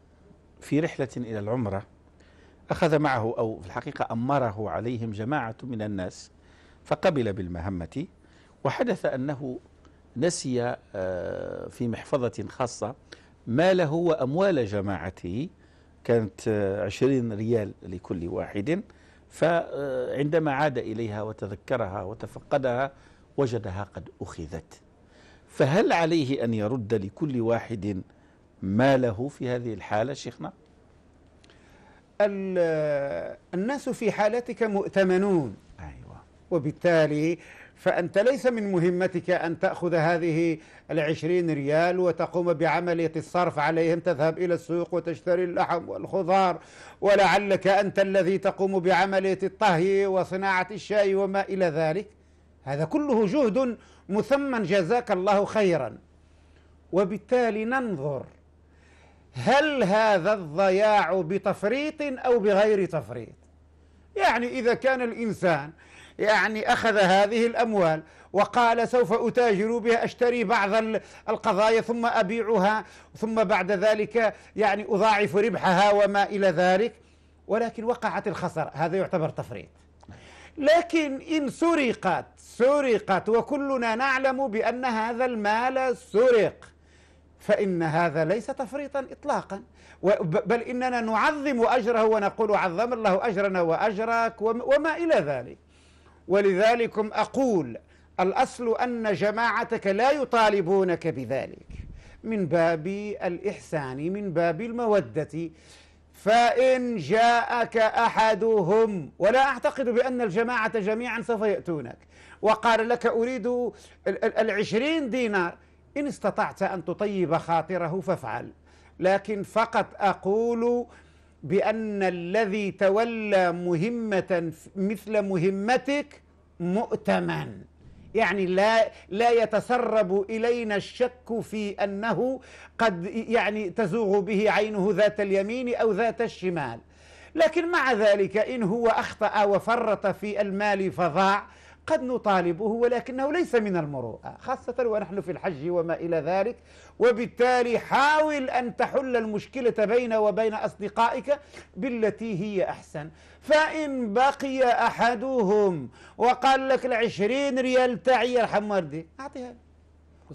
في رحلة إلى العمرة أخذ معه أو في الحقيقة أمره عليهم جماعة من الناس فقبل بالمهمة وحدث أنه نسي آه، في محفظة خاصة ماله وأموال جماعته كانت آه، عشرين ريال لكل واحد فعندما عاد إليها وتذكرها وتفقدها وجدها قد أخذت فهل عليه أن يرد لكل واحد ماله في هذه الحالة شيخنا؟ الناس في حالتك مؤتمنون وبالتالي فأنت ليس من مهمتك أن تأخذ هذه العشرين ريال وتقوم بعملية الصرف عليهم تذهب إلى السوق وتشتري اللحم والخضار ولعلك أنت الذي تقوم بعملية الطهي وصناعة الشاي وما إلى ذلك هذا كله جهد مثمن جزاك الله خيرا وبالتالي ننظر هل هذا الضياع بتفريط أو بغير تفريط يعني إذا كان الإنسان يعني أخذ هذه الأموال وقال سوف أتاجر بها أشتري بعض القضايا ثم أبيعها ثم بعد ذلك يعني أضاعف ربحها وما إلى ذلك ولكن وقعت الخسارة هذا يعتبر تفريط لكن إن سرقت سرقت وكلنا نعلم بأن هذا المال سرق فإن هذا ليس تفريطا إطلاقا بل إننا نعظم أجره ونقول عظم الله أجرنا وأجرك وما إلى ذلك ولذلكم أقول الأصل أن جماعتك لا يطالبونك بذلك من باب الإحسان من باب المودة فإن جاءك أحدهم ولا أعتقد بأن الجماعة جميعا سوف يأتونك وقال لك أريد العشرين دينار إن استطعت أن تطيب خاطره فافعل لكن فقط أقول بأن الذي تولى مهمة مثل مهمتك مؤتمن يعني لا لا يتسرب الينا الشك في انه قد يعني تزوغ به عينه ذات اليمين او ذات الشمال لكن مع ذلك ان هو اخطا وفرط في المال فضاع قد نطالبه ولكنه ليس من المروءة خاصة ونحن في الحج وما إلى ذلك وبالتالي حاول أن تحل المشكلة بين وبين أصدقائك بالتي هي أحسن فإن بقي أحدهم وقال لك العشرين ريال تاعي يرحم والدي أعطيها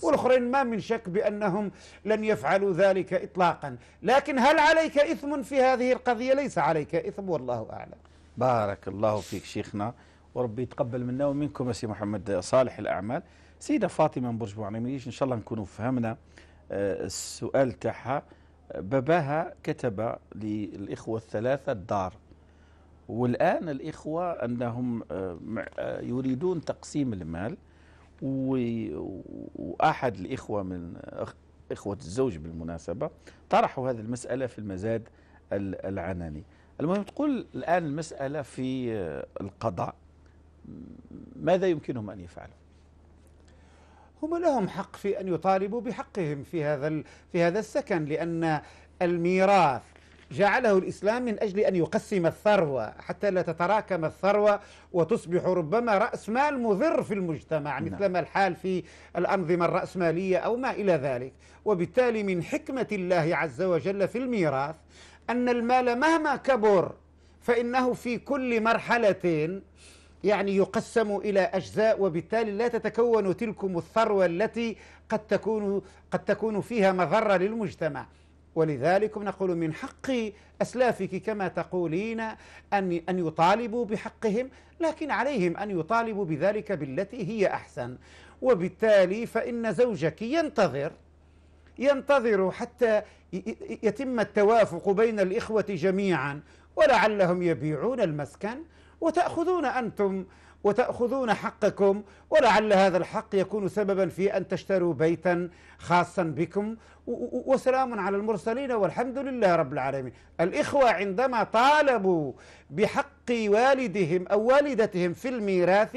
والآخرين ما من شك بأنهم لن يفعلوا ذلك إطلاقا لكن هل عليك إثم في هذه القضية ليس عليك إثم والله أعلم بارك الله فيك شيخنا وربي يتقبل منا ومنكم سي محمد صالح الأعمال سيدة فاطمة من برج بوعنيميش إن شاء الله نكونوا فهمنا آه، السؤال تاعها باباها كتب للإخوة الثلاثة الدار والآن الإخوة أنهم آه، آه، يريدون تقسيم المال وأحد الإخوة من إخوة الزوج بالمناسبة طرحوا هذه المسألة في المزاد العناني المهم تقول الآن المسألة في القضاء ماذا يمكنهم أن يفعلوا هم لهم حق في أن يطالبوا بحقهم في هذا في هذا السكن لأن الميراث جعله الإسلام من أجل أن يقسم الثروة حتى لا تتراكم الثروة وتصبح ربما رأس مال مضر في المجتمع نعم. مثلما الحال في الأنظمة الرأسمالية أو ما إلى ذلك وبالتالي من حكمة الله عز وجل في الميراث أن المال مهما كبر فإنه في كل مرحلة يعني يقسم إلى أجزاء وبالتالي لا تتكون تلكم الثروة التي قد تكون قد تكون فيها مضرة للمجتمع ولذلك نقول من حق أسلافك كما تقولين أن أن يطالبوا بحقهم لكن عليهم أن يطالبوا بذلك بالتي هي أحسن وبالتالي فإن زوجك ينتظر ينتظر حتى يتم التوافق بين الإخوة جميعا ولعلهم يبيعون المسكن وتأخذون أنتم وتأخذون حقكم ولعل هذا الحق يكون سببا في أن تشتروا بيتا خاصا بكم وسلام على المرسلين والحمد لله رب العالمين الإخوة عندما طالبوا بحق والدهم أو والدتهم في الميراث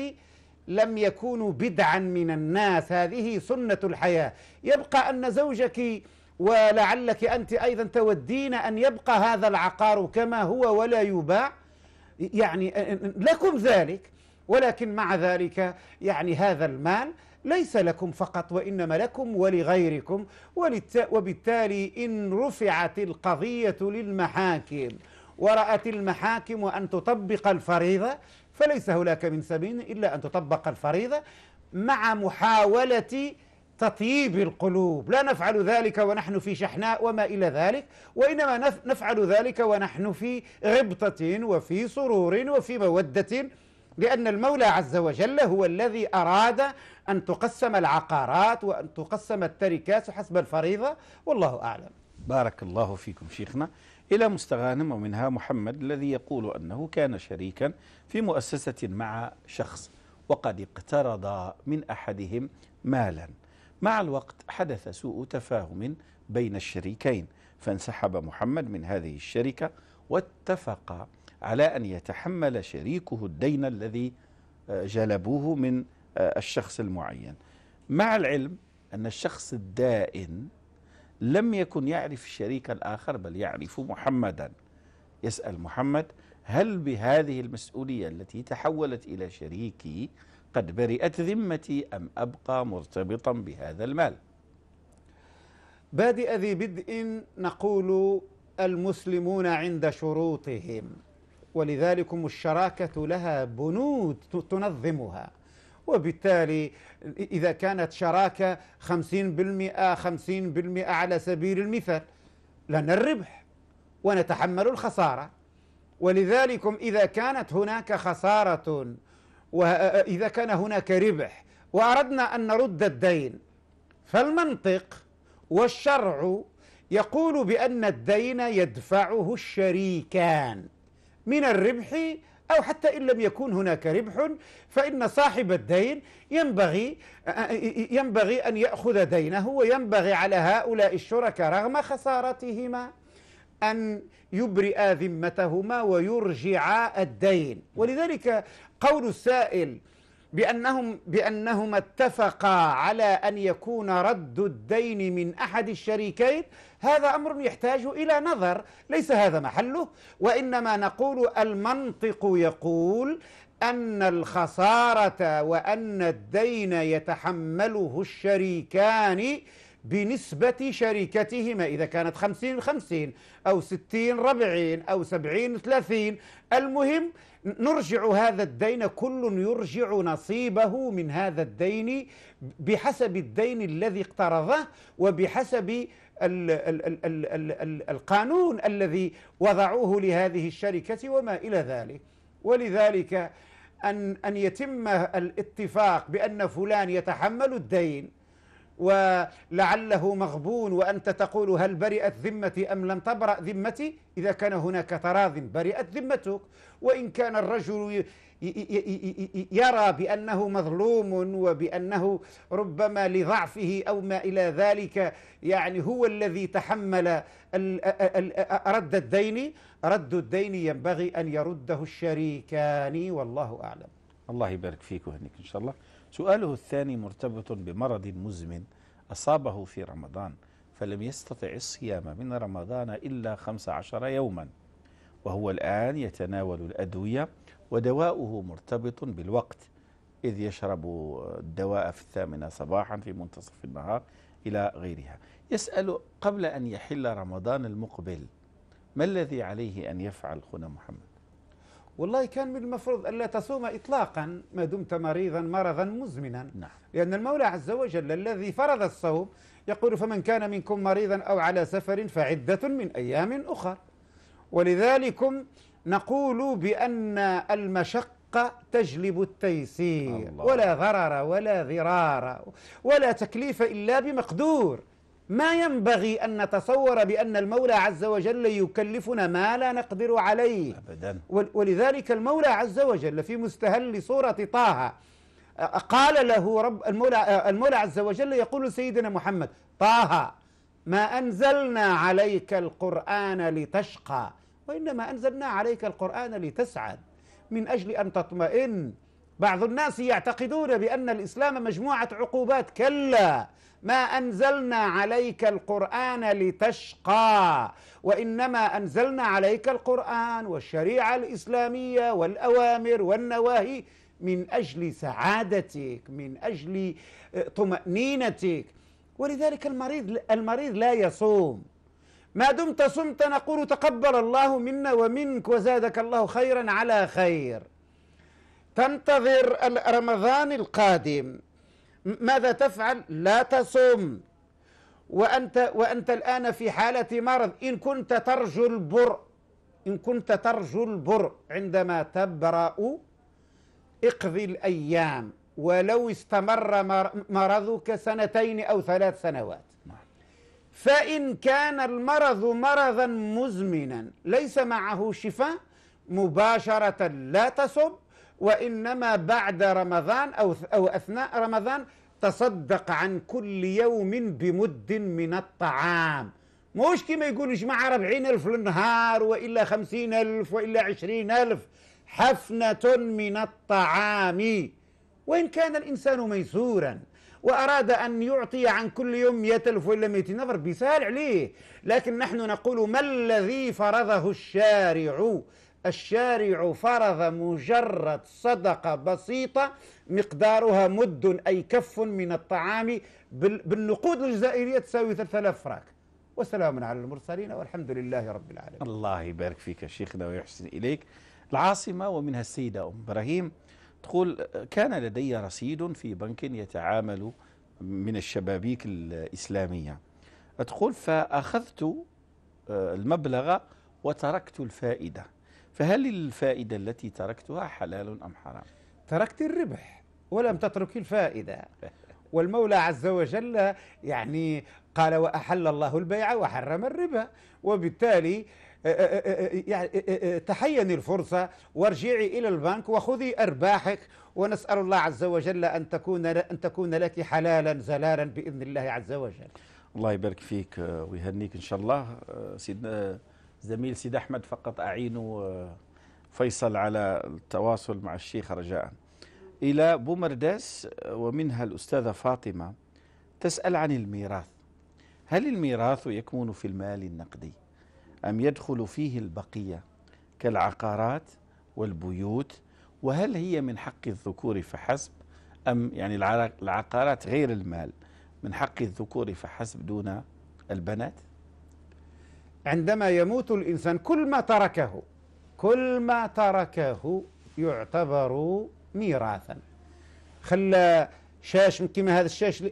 لم يكونوا بدعا من الناس هذه سنة الحياة يبقى أن زوجك ولعلك أنت أيضا تودين أن يبقى هذا العقار كما هو ولا يباع يعني لكم ذلك ولكن مع ذلك يعني هذا المال ليس لكم فقط وانما لكم ولغيركم وبالتالي ان رفعت القضيه للمحاكم ورات المحاكم ان تطبق الفريضه فليس هناك من سبيل الا ان تطبق الفريضه مع محاوله تطييب القلوب لا نفعل ذلك ونحن في شحناء وما إلى ذلك وإنما نفعل ذلك ونحن في غبطة وفي سرور وفي مودة لأن المولى عز وجل هو الذي أراد أن تقسم العقارات وأن تقسم التركات حسب الفريضة والله أعلم بارك الله فيكم شيخنا إلى مستغانم ومنها محمد الذي يقول أنه كان شريكا في مؤسسة مع شخص وقد اقترض من أحدهم مالا مع الوقت حدث سوء تفاهم بين الشريكين فانسحب محمد من هذه الشركة واتفق على أن يتحمل شريكه الدين الذي آه، جلبوه من آه، الشخص المعين مع العلم أن الشخص الدائن لم يكن يعرف الشريك الآخر بل يعرف محمدا يسأل محمد هل بهذه المسؤولية التي تحولت إلى شريكي قد برئت ذمتي أم أبقى مرتبطا بهذا المال بادئ ذي بدء نقول المسلمون عند شروطهم ولذلكم الشراكة لها بنود تنظمها وبالتالي إذا كانت شراكة خمسين بالمئة خمسين بالمئة على سبيل المثال لنا الربح ونتحمل الخسارة ولذلكم إذا كانت هناك خسارة وإذا كان هناك ربح وأردنا أن نرد الدين فالمنطق والشرع يقول بأن الدين يدفعه الشريكان من الربح أو حتى إن لم يكن هناك ربح فإن صاحب الدين ينبغي ينبغي أن يأخذ دينه وينبغي على هؤلاء الشركاء رغم خسارتهما أن يبرئا ذمتهما ويرجعا الدين ولذلك قول السائل بأنهم بأنهما اتفقا على أن يكون رد الدين من أحد الشريكين هذا أمر يحتاج إلى نظر ليس هذا محله وإنما نقول المنطق يقول أن الخسارة وأن الدين يتحمله الشريكان بنسبة شركتهما إذا كانت 50 50 أو 60 40 أو 70 30 المهم نرجع هذا الدين كل يرجع نصيبه من هذا الدين بحسب الدين الذي اقترضه وبحسب القانون الذي وضعوه لهذه الشركة وما إلى ذلك ولذلك أن أن يتم الاتفاق بأن فلان يتحمل الدين ولعله مغبون وأنت تقول هل برئت ذمتي أم لم تبرأ ذمتي إذا كان هناك تراض برئت ذمتك وإن كان الرجل يرى بأنه مظلوم وبأنه ربما لضعفه أو ما إلى ذلك يعني هو الذي تحمل رد الدين رد الدين ينبغي أن يرده الشريكان والله أعلم الله يبارك فيك وهنيك إن شاء الله سؤاله الثاني مرتبط بمرض مزمن أصابه في رمضان فلم يستطع الصيام من رمضان إلا خمس عشر يوما وهو الآن يتناول الأدوية ودواؤه مرتبط بالوقت إذ يشرب الدواء في الثامنة صباحا في منتصف النهار إلى غيرها يسأل قبل أن يحل رمضان المقبل ما الذي عليه أن يفعل هنا محمد والله كان من المفروض ألا تصوم إطلاقا ما دمت مريضا مرضا مزمنا نعم. لأن المولى عز وجل الذي فرض الصوم يقول فمن كان منكم مريضا أو على سفر فعدة من أيام أخر ولذلكم نقول بأن المشقة تجلب التيسير الله. ولا ضرر ولا ضرار ولا تكليف إلا بمقدور ما ينبغي أن نتصور بأن المولى عز وجل يكلفنا ما لا نقدر عليه أبدا ولذلك المولى عز وجل في مستهل سورة طه قال له رب المولى, المولى عز وجل يقول سيدنا محمد طه ما أنزلنا عليك القرآن لتشقى وإنما أنزلنا عليك القرآن لتسعد من أجل أن تطمئن بعض الناس يعتقدون بأن الإسلام مجموعة عقوبات كلا ما انزلنا عليك القران لتشقى وانما انزلنا عليك القران والشريعه الاسلاميه والاوامر والنواهي من اجل سعادتك من اجل آه، طمانينتك ولذلك المريض المريض لا يصوم ما دمت صمت نقول تقبل الله منا ومنك وزادك الله خيرا على خير تنتظر رمضان القادم ماذا تفعل لا تصوم وأنت, وأنت الآن في حالة مرض إن كنت ترجو البرء إن كنت ترجو البرء عندما تبرأ اقضي الأيام ولو استمر مرضك سنتين أو ثلاث سنوات نعم. فإن كان المرض مرضا مزمنا ليس معه شفاء مباشرة لا تصب وإنما بعد رمضان أو أو أثناء رمضان تصدق عن كل يوم بمد من الطعام مش كما يقولوا جماعة ربعين ألف للنهار وإلا خمسين ألف وإلا عشرين ألف حفنة من الطعام وإن كان الإنسان ميسورا وأراد أن يعطي عن كل يوم مئة ألف وإلا مئتين نفر بسال عليه لكن نحن نقول ما الذي فرضه الشارع الشارع فرض مجرد صدقة بسيطة مقدارها مد أي كف من الطعام بالنقود الجزائرية تساوي 3000 فرانك وسلام على المرسلين والحمد لله رب العالمين الله يبارك فيك يا شيخنا ويحسن إليك العاصمة ومنها السيدة أم إبراهيم تقول كان لدي رصيد في بنك يتعامل من الشبابيك الإسلامية تقول فأخذت آه، المبلغ وتركت الفائدة فهل الفائدة التي تركتها حلال أم حرام تركت الربح ولم تترك الفائدة والمولى عز وجل يعني قال وأحل الله البيع وحرم الربا وبالتالي آه، آه، آه، يعني تحيني الفرصة وارجعي إلى البنك وخذي أرباحك ونسأل الله عز وجل أن تكون أن تكون لك حلالا زلالا بإذن الله عز وجل الله يبارك فيك ويهنيك إن شاء الله سيدنا زميل سيد أحمد فقط اعينه آه، فيصل على التواصل مع الشيخ رجاء إلى بومرداس آه، ومنها الأستاذة فاطمة تسأل عن الميراث هل الميراث يكمن في المال النقدي أم يدخل فيه البقية كالعقارات والبيوت وهل هي من حق الذكور فحسب أم يعني العقارات غير المال من حق الذكور فحسب دون البنات عندما يموت الإنسان كل ما تركه كل ما تركه يعتبر ميراثا خلى شاش كما هذا الشاش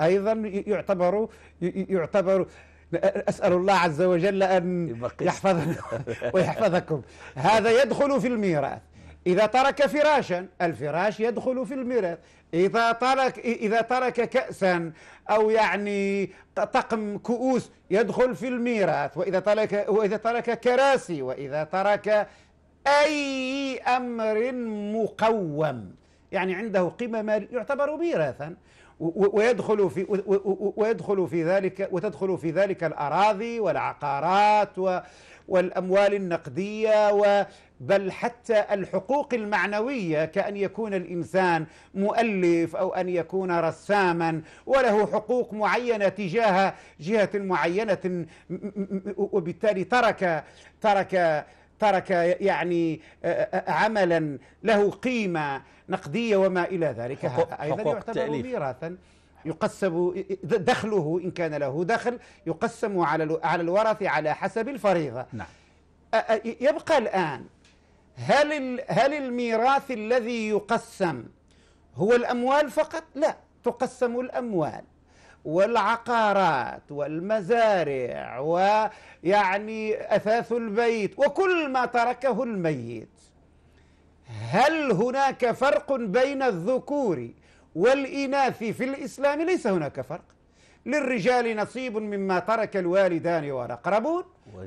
أيضا يعتبر يعتبر أسأل الله عز وجل أن يحفظنا ويحفظكم هذا يدخل في الميراث إذا ترك فراشا الفراش يدخل في الميراث إذا ترك إذا ترك كأسا أو يعني طقم كؤوس يدخل في الميراث وإذا ترك وإذا ترك كراسي وإذا ترك أي أمر مقوم يعني عنده قيمة مال يعتبر ميراثا ويدخل في ويدخل في ذلك وتدخل في ذلك الأراضي والعقارات و والأموال النقدية بل حتى الحقوق المعنوية كأن يكون الإنسان مؤلف أو أن يكون رساما وله حقوق معينة تجاه جهة معينة وبالتالي ترك ترك ترك يعني عملا له قيمة نقدية وما إلى ذلك أيضا يعتبر ميراثا يقسم دخله إن كان له دخل يقسم على على الورث على حسب الفريضة نعم. يبقى الآن هل هل الميراث الذي يقسم هو الأموال فقط؟ لا تقسم الأموال والعقارات والمزارع ويعني أثاث البيت وكل ما تركه الميت هل هناك فرق بين الذكور والإناث في الإسلام ليس هناك فرق للرجال نصيب مما ترك الوالدان والأقربون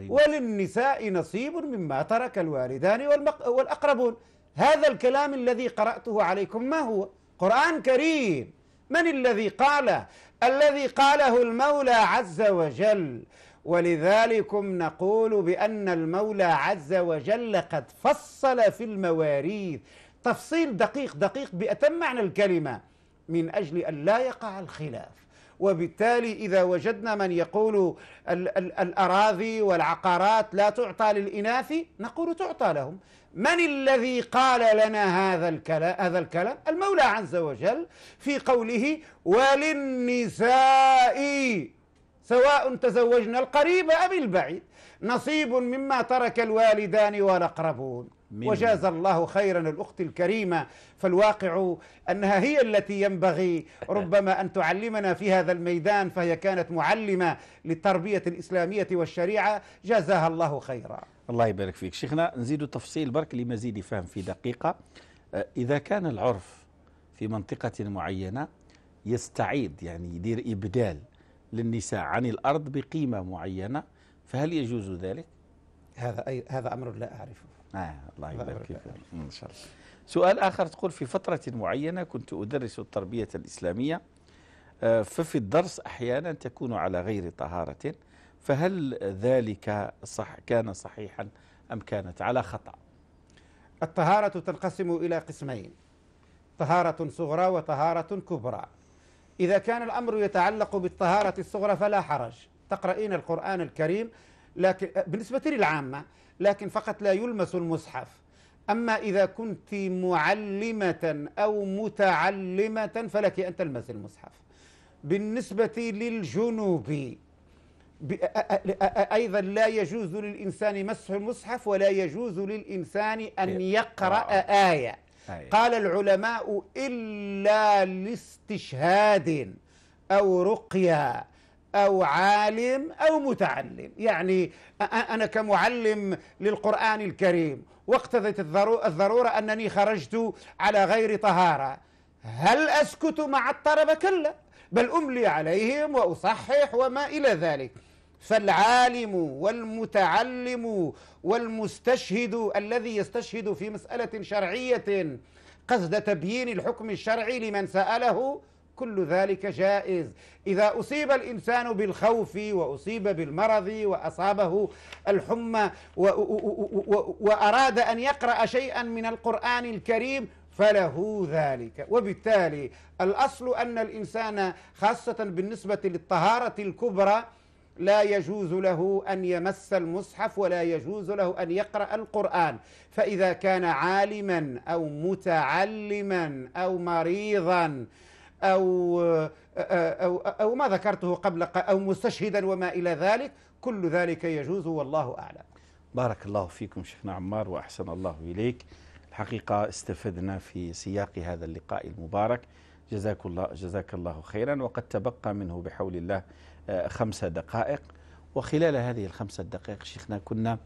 وللنساء نصيب مما ترك الوالدان والأقربون هذا الكلام الذي قرأته عليكم ما هو قرآن كريم من الذي قال الذي قاله المولى عز وجل ولذلكم نقول بأن المولى عز وجل قد فصل في المواريث تفصيل دقيق دقيق بأتم معنى الكلمة من اجل ان لا يقع الخلاف وبالتالي اذا وجدنا من يقول الاراضي والعقارات لا تعطى للاناث نقول تعطى لهم من الذي قال لنا هذا الكلام هذا الكلام المولى عز وجل في قوله وللنساء سواء تزوجنا القريب ام البعيد نصيب مما ترك الوالدان والأقربون وجاز الله خيرا الأخت الكريمة فالواقع أنها هي التي ينبغي ربما أن تعلمنا في هذا الميدان فهي كانت معلمة للتربية الإسلامية والشريعة جازاها الله خيرا الله يبارك فيك شيخنا نزيد تفصيل برك لمزيد فهم في دقيقة آه، إذا كان العرف في منطقة معينة يستعيد يعني يدير إبدال للنساء عن الأرض بقيمة معينة فهل يجوز ذلك؟ هذا أي هذا أمر لا أعرفه آه الله يبارك فيك إن شاء الله سؤال آخر تقول في فترة معينة كنت أدرس التربية الإسلامية آه، ففي الدرس أحيانا تكون على غير طهارة فهل ذلك صح كان صحيحا أم كانت على خطأ الطهارة تنقسم إلى قسمين طهارة صغرى وطهارة كبرى إذا كان الأمر يتعلق بالطهارة الصغرى فلا حرج تقرأين القرآن الكريم لكن بالنسبة للعامة لكن فقط لا يلمس المصحف أما إذا كنت معلمة أو متعلمة فلك أن تلمس المصحف بالنسبة للجنوب أيضا لا يجوز للإنسان مسح المصحف ولا يجوز للإنسان أن إيه. يقرأ آه. آية قال العلماء إلا لاستشهاد أو رقية أو عالم أو متعلم يعني أنا كمعلم للقرآن الكريم واقتضت الضرورة أنني خرجت على غير طهارة هل أسكت مع الطلبة؟ كلا بل أملي عليهم وأصحح وما إلى ذلك فالعالم والمتعلم والمستشهد الذي يستشهد في مسألة شرعية قصد تبيين الحكم الشرعي لمن سأله كل ذلك جائز اذا اصيب الانسان بالخوف واصيب بالمرض واصابه الحمى واراد ان يقرا شيئا من القران الكريم فله ذلك وبالتالي الاصل ان الانسان خاصه بالنسبه للطهاره الكبرى لا يجوز له ان يمس المصحف ولا يجوز له ان يقرا القران فاذا كان عالما او متعلما او مريضا أو, أو, أو ما ذكرته قبل أو مستشهدا وما إلى ذلك كل ذلك يجوز والله أعلم بارك الله فيكم شيخنا عمار وأحسن الله إليك الحقيقة استفدنا في سياق هذا اللقاء المبارك جزاك الله, جزاك الله خيرا وقد تبقى منه بحول الله آه، خمسة دقائق وخلال هذه الخمسة دقائق شيخنا كنا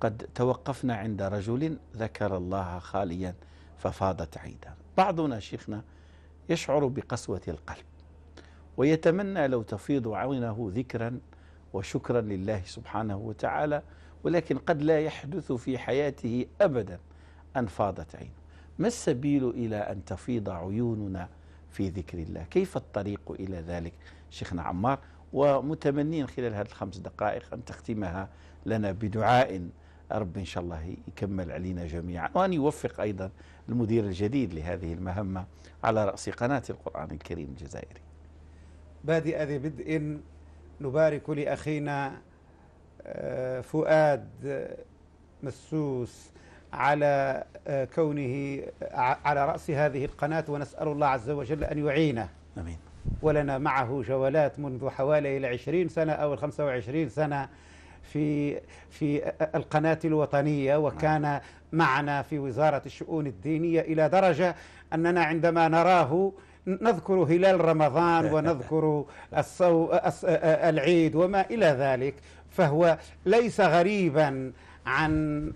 قد توقفنا عند رجل ذكر الله خاليا ففاضت عيدا بعضنا شيخنا يشعر بقسوة القلب ويتمنى لو تفيض عونه ذكرا وشكرا لله سبحانه وتعالى ولكن قد لا يحدث في حياته أبدا أن فاضت عينه ما السبيل إلى أن تفيض عيوننا في ذكر الله كيف الطريق إلى ذلك شيخنا عمار ومتمنين خلال هذه الخمس دقائق أن تختمها لنا بدعاء رب إن شاء الله يكمل علينا جميعا وأن يوفق أيضا المدير الجديد لهذه المهمة على رأس قناة القرآن الكريم الجزائري بادئ ذي بدء نبارك لأخينا آه، فؤاد مسوس على آه، كونه على رأس هذه القناة ونسأل الله عز وجل أن يعينه أمين ولنا معه جولات منذ حوالي العشرين سنة أو الخمسة وعشرين سنة في في القناة الوطنية نعم. وكان معنا في وزارة الشؤون الدينية إلى درجة أننا عندما نراه نذكر هلال رمضان ونذكر الصو... العيد وما إلى ذلك فهو ليس غريبا عن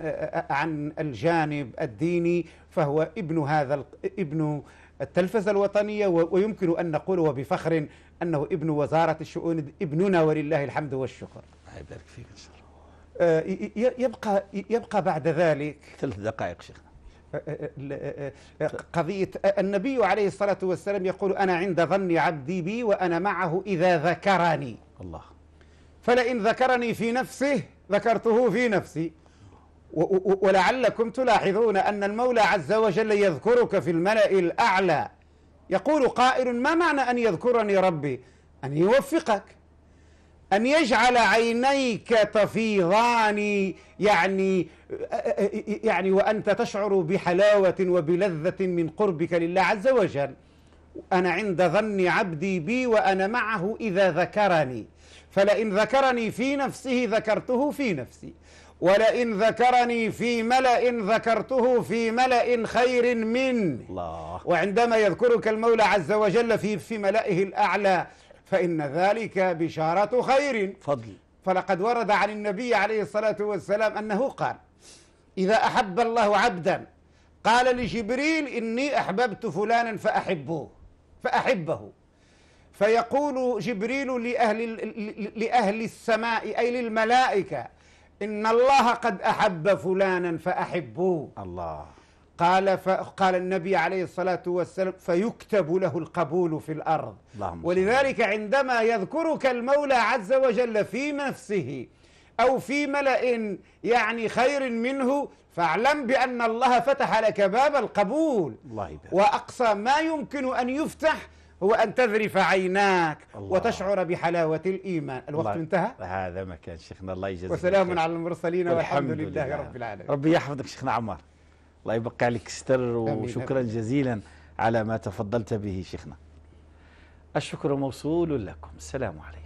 عن الجانب الديني فهو ابن هذا ابن التلفزة الوطنية ويمكن أن نقول وبفخر أنه ابن وزارة الشؤون ابننا ولله الحمد والشكر الله يبارك فيك ان شاء الله آه، يبقى يبقى بعد ذلك ثلاث دقائق شيخنا آه، آه، قضية النبي عليه الصلاة والسلام يقول أنا عند ظن عبدي بي وأنا معه إذا ذكرني الله فلئن ذكرني في نفسه ذكرته في نفسي ولعلكم تلاحظون أن المولى عز وجل يذكرك في الملأ الأعلى يقول قائل ما معنى أن يذكرني ربي أن يوفقك أن يجعل عينيك تفيضان يعني يعني وأنت تشعر بحلاوة وبلذة من قربك لله عز وجل أنا عند ظن عبدي بي وأنا معه إذا ذكرني فلئن ذكرني في نفسه ذكرته في نفسي ولئن ذكرني في ملأ ذكرته في ملأ خير من الله وعندما يذكرك المولى عز وجل في في ملئه الأعلى فإن ذلك بشارة خير فضل فلقد ورد عن النبي عليه الصلاة والسلام أنه قال إذا أحب الله عبدا قال لجبريل إني أحببت فلانا فأحبه فأحبه فيقول جبريل لأهل, لأهل السماء أي للملائكة إن الله قد أحب فلانا فأحبوه الله قال قال النبي عليه الصلاة والسلام فيكتب له القبول في الأرض ولذلك عندما يذكرك المولى عز وجل في نفسه أو في ملأ يعني خير منه فاعلم بأن الله فتح لك باب القبول الله وأقصى ما يمكن أن يفتح هو أن تذرف عيناك الله. وتشعر بحلاوة الإيمان الوقت الله. انتهى هذا مكان شيخنا الله يجزاك وسلام على المرسلين والحمد, والحمد لله, لله رب العالمين ربي يحفظك شيخنا عمار الله يبقى عليك الستر وشكرا جزيلا على ما تفضلت به شيخنا الشكر موصول لكم السلام عليكم